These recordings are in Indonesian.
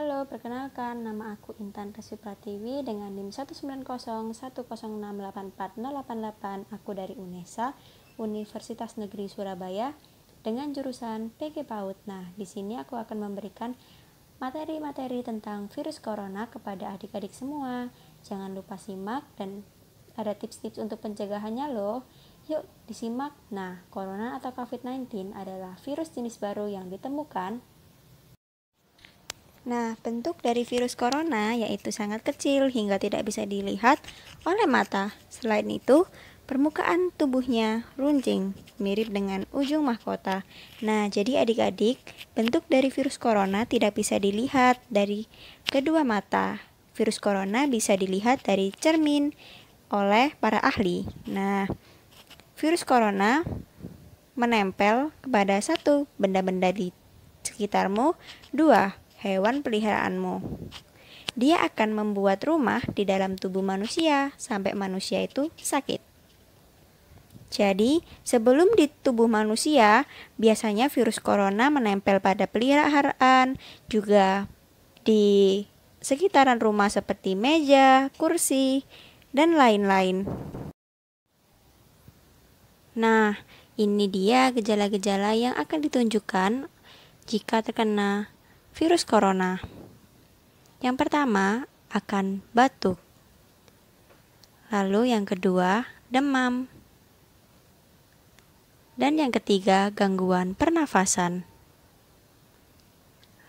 Halo, perkenalkan nama aku Intan Resi Pratiwi dengan NIM 19010684088. Aku dari UNESA, Universitas Negeri Surabaya dengan jurusan PG PAUD. Nah, di sini aku akan memberikan materi-materi tentang virus corona kepada adik-adik semua. Jangan lupa simak dan ada tips-tips untuk pencegahannya loh. Yuk, disimak. Nah, corona atau COVID-19 adalah virus jenis baru yang ditemukan Nah, bentuk dari virus corona yaitu sangat kecil hingga tidak bisa dilihat oleh mata. Selain itu, permukaan tubuhnya runcing, mirip dengan ujung mahkota. Nah, jadi adik-adik, bentuk dari virus corona tidak bisa dilihat dari kedua mata. Virus corona bisa dilihat dari cermin oleh para ahli. Nah, virus corona menempel kepada satu benda-benda di sekitarmu, dua hewan peliharaanmu. Dia akan membuat rumah di dalam tubuh manusia sampai manusia itu sakit. Jadi, sebelum di tubuh manusia, biasanya virus corona menempel pada peliharaan, juga di sekitaran rumah seperti meja, kursi, dan lain-lain. Nah, ini dia gejala-gejala yang akan ditunjukkan jika terkena virus corona. Yang pertama akan batuk. Lalu yang kedua, demam. Dan yang ketiga, gangguan pernafasan.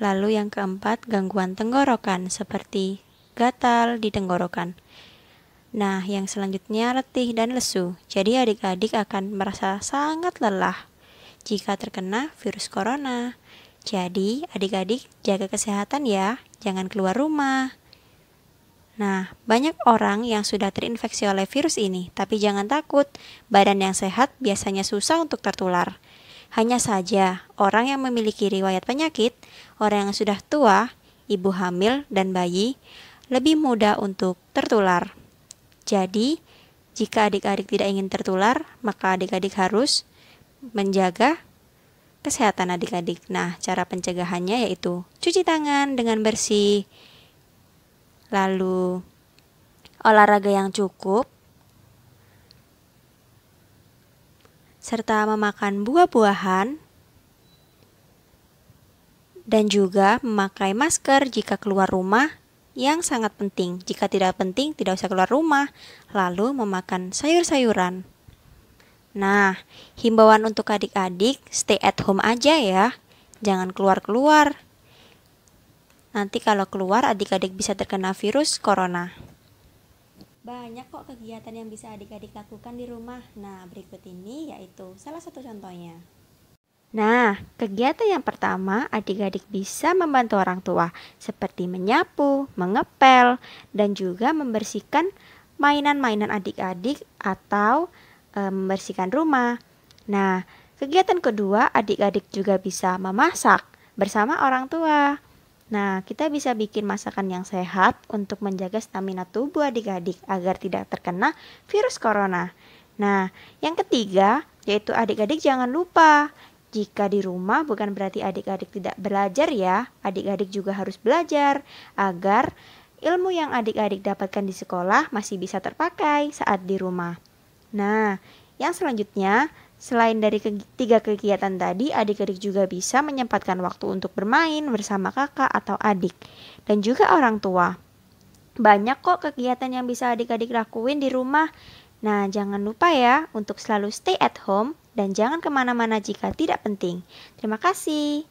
Lalu yang keempat, gangguan tenggorokan seperti gatal di tenggorokan. Nah, yang selanjutnya letih dan lesu. Jadi adik-adik akan merasa sangat lelah jika terkena virus corona. Jadi, adik-adik jaga kesehatan ya, jangan keluar rumah. Nah, banyak orang yang sudah terinfeksi oleh virus ini, tapi jangan takut, badan yang sehat biasanya susah untuk tertular. Hanya saja, orang yang memiliki riwayat penyakit, orang yang sudah tua, ibu hamil, dan bayi lebih mudah untuk tertular. Jadi, jika adik-adik tidak ingin tertular, maka adik-adik harus menjaga kesehatan adik-adik. Nah, cara pencegahannya yaitu cuci tangan dengan bersih, lalu olahraga yang cukup, serta memakan buah-buahan, dan juga memakai masker jika keluar rumah yang sangat penting. Jika tidak penting, tidak usah keluar rumah, lalu memakan sayur-sayuran. Nah, himbauan untuk adik-adik, stay at home aja ya. Jangan keluar-keluar. Nanti kalau keluar adik-adik bisa terkena virus corona. Banyak kok kegiatan yang bisa adik-adik lakukan di rumah. Nah, berikut ini yaitu salah satu contohnya. Nah, kegiatan yang pertama adik-adik bisa membantu orang tua seperti menyapu, mengepel, dan juga membersihkan mainan-mainan adik-adik atau e, membersihkan rumah. Nah, kegiatan kedua adik-adik juga bisa memasak bersama orang tua. Nah, kita bisa bikin masakan yang sehat untuk menjaga stamina tubuh adik-adik agar tidak terkena virus corona. Nah, yang ketiga yaitu adik-adik jangan lupa jika di rumah bukan berarti adik-adik tidak belajar ya. Adik-adik juga harus belajar agar ilmu yang adik-adik dapatkan di sekolah masih bisa terpakai saat di rumah. Nah, yang selanjutnya, Selain dari tiga kegiatan tadi, adik-adik juga bisa menyempatkan waktu untuk bermain bersama kakak atau adik, dan juga orang tua. Banyak kok kegiatan yang bisa adik-adik lakuin di rumah. Nah, jangan lupa ya untuk selalu stay at home dan jangan kemana-mana jika tidak penting. Terima kasih.